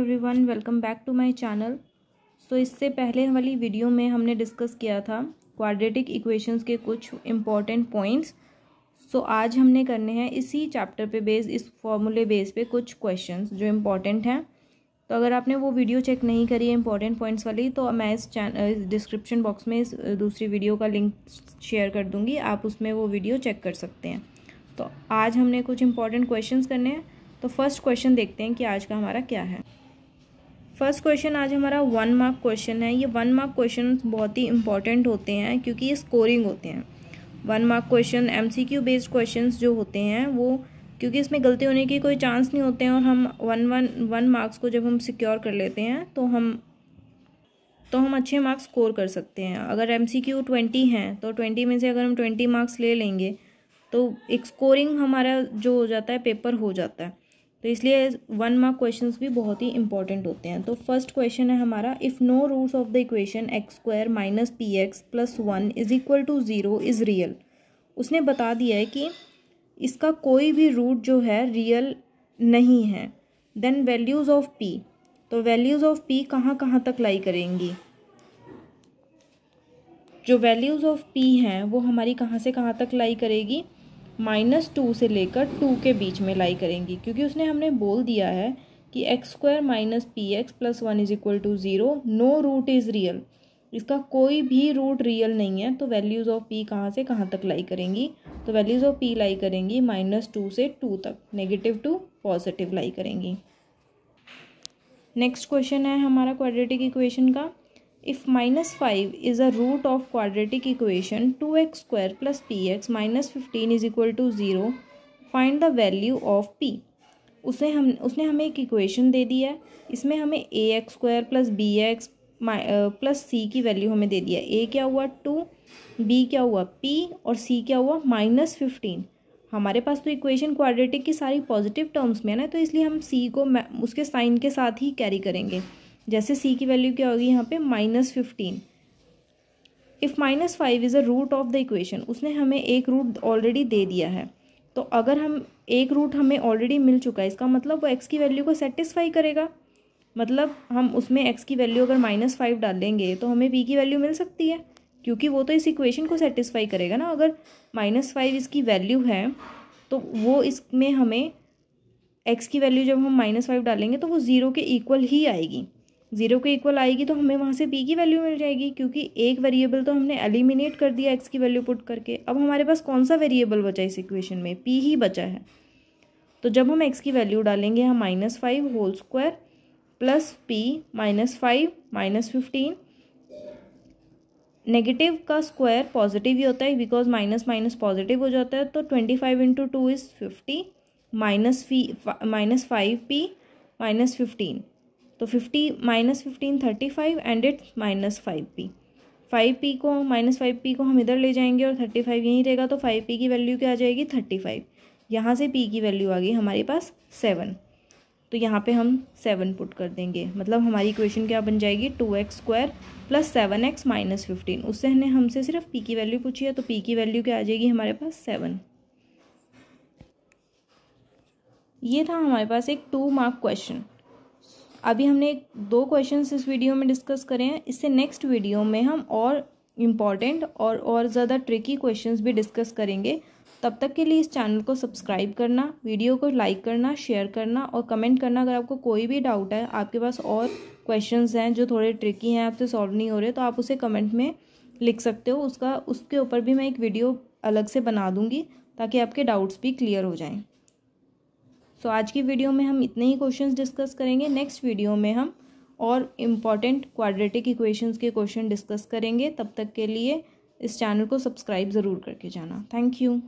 every everyone welcome back to my channel so इससे पहले वाली वीडियो में हमने डिस्कस किया था क्वाड्रेटिक इक्वेशंस के कुछ इम्पॉर्टेंट पॉइंट्स सो आज हमने करने हैं इसी चैप्टर पे बेस इस फॉर्मूले बेस पे कुछ क्वेश्चंस जो इम्पॉर्टेंट हैं तो अगर आपने वो वीडियो चेक नहीं करी है इम्पॉर्टेंट पॉइंट्स वाली तो मैं इस चैनल डिस्क्रिप्शन बॉक्स में इस दूसरी वीडियो का लिंक शेयर कर दूँगी आप उसमें वो वीडियो चेक कर सकते हैं तो आज हमने कुछ इम्पॉर्टेंट क्वेश्चन करने हैं तो फर्स्ट क्वेश्चन देखते हैं कि आज का हमारा क्या है फर्स्ट क्वेश्चन आज हमारा वन मार्क क्वेश्चन है ये वन मार्क क्वेश्चन बहुत ही इंपॉर्टेंट होते हैं क्योंकि ये स्कोरिंग होते हैं one mark question M based question जो होते हैं वो क्योंकि इसमें गलती होने की कोई चांस नहीं होते हैं और हम वन वन वन मार्क्स को जब हम सिक्योर कर लेते हैं तो हम तो हम अच्छे मार्क्स स्कोर कर सकते हैं अगर एम सी क्यू ट्वेंटी हैं तो ट्वेंटी में से अगर हम ट्वेंटी मार्क्स ले लेंगे तो एक स्कोरिंग हमारा जो हो जाता है पेपर हो जाता है तो इसलिए वन मार्क क्वेश्चन भी बहुत ही इंपॉर्टेंट होते हैं तो फर्स्ट क्वेश्चन है हमारा if no roots of the equation X square minus P X plus one is equal to zero is real उसने बता दिया है कि इसका कोई भी रूट जो है रियल नहीं है देन वैल्यूज़ ऑफ पी तो वैल्यूज़ ऑफ पी कहाँ कहाँ तक लाई करेंगी जो वैल्यूज़ ऑफ पी हैं वो हमारी कहाँ से कहाँ तक लाई करेगी माइनस टू से लेकर टू के बीच में लाई करेंगी क्योंकि उसने हमने बोल दिया है कि X square minus P X plus one is equal to zero no root is real इसका कोई भी रूट रियल नहीं है तो वैल्यूज़ ऑफ पी कहाँ से कहाँ तक लाई करेंगी तो वैल्यूज़ ऑफ पी लाई करेंगी माइनस टू से टू तक नेगेटिव टू पॉजिटिव लाई करेंगी नेक्स्ट क्वेश्चन है हमारा क्वाड्रेटिक इक्वेशन का if minus 5 is a root of quadratic equation 2x square plus px minus 15 is equal to 0 find the value of p उसे हम उसने हमें एक इक्वेशन दे दिया है इसमें हमें A X square plus B X plus C की वैल्यू हमें दे दिया ए क्या हुआ टू बी क्या हुआ पी और सी क्या हुआ माइनस फिफ्टीन हमारे पास तो इक्वेशन क्वाड्रेटिक की सारी पॉजिटिव टर्म्स में है ना तो इसलिए हम सी को उसके साइन के साथ ही कैरी करेंगे जैसे सी की वैल्यू क्या होगी यहाँ पे minus fifteen if minus five is a root of the equation उसने हमें एक रूट ऑलरेडी दे दिया है तो अगर हम एक रूट हमें ऑलरेडी मिल चुका है इसका मतलब वो एक्स की वैल्यू को सेटिस्फाई करेगा मतलब हम उसमें एक्स की वैल्यू अगर माइनस फाइव डालेंगे तो हमें पी की वैल्यू मिल सकती है क्योंकि वो तो इस इक्वेशन को सेटिस्फाई करेगा ना अगर माइनस फाइव इसकी वैल्यू है तो वो इसमें हमें एक्स की वैल्यू जब हम माइनस फाइव डालेंगे तो वो ज़ीरो के इक्वल ही आएगी ज़ीरो के इक्वल आएगी तो हमें वहाँ से पी की वैल्यू मिल जाएगी क्योंकि एक वेरिएबल तो हमने एलिमिनेट कर दिया एक्स की वैल्यू पुट करके अब हमारे पास कौन सा वेरिएबल बचा इस इक्वेशन में पी ही बचा है तो जब हम एक्स की वैल्यू डालेंगे हम minus five whole square plus P minus five minus fifteen negative का स्क्वायर पॉजिटिव ही होता है बिकॉज माइनस माइनस पॉजिटिव हो जाता है तो twenty five into two is fifty minus फी minus five P minus fifteen तो fifty minus fifteen thirty five and it's minus five P five P को माइनस फाइव पी को हम इधर ले जाएंगे और थर्टी फाइव यहीं रहेगा तो फाइव पी की वैल्यू क्या आ जाएगी थर्टी फाइव यहाँ से पी की वैल्यू आ गई हमारे पास सेवन तो यहाँ पे हम सेवन पुट कर देंगे मतलब हमारी इक्वेशन क्या बन जाएगी two X square plus seven X minus fifteen उससे हमने हमसे सिर्फ पी की वैल्यू पूछी है तो पी की वैल्यू क्या आ जाएगी हमारे पास सेवन ये था हमारे पास एक टू मार्क क्वेश्चन अभी हमने दो क्वेश्चंस इस वीडियो में डिस्कस करे हैं इससे नेक्स्ट वीडियो में हम और इम्पॉर्टेंट और और ज़्यादा ट्रिकी क्वेश्चंस भी डिस्कस करेंगे तब तक के लिए इस चैनल को सब्सक्राइब करना वीडियो को लाइक करना शेयर करना और कमेंट करना अगर आपको कोई भी डाउट है आपके पास और क्वेश्चंस हैं जो थोड़े ट्रिकी हैं आपसे सॉल्व नहीं हो रहे तो आप उसे कमेंट में लिख सकते हो उसका उसके ऊपर भी मैं एक वीडियो अलग से बना दूंगी ताकि आपके डाउट्स भी क्लियर हो जाएँ सो आज की वीडियो में हम इतने ही क्वेश्चन डिस्कस करेंगे नेक्स्ट वीडियो में हम और इम्पॉर्टेंट क्वाड्रेटिक इक्वेशंस के क्वेश्चन डिस्कस करेंगे तब तक के लिए इस चैनल को सब्सक्राइब ज़रूर करके जाना थैंक यू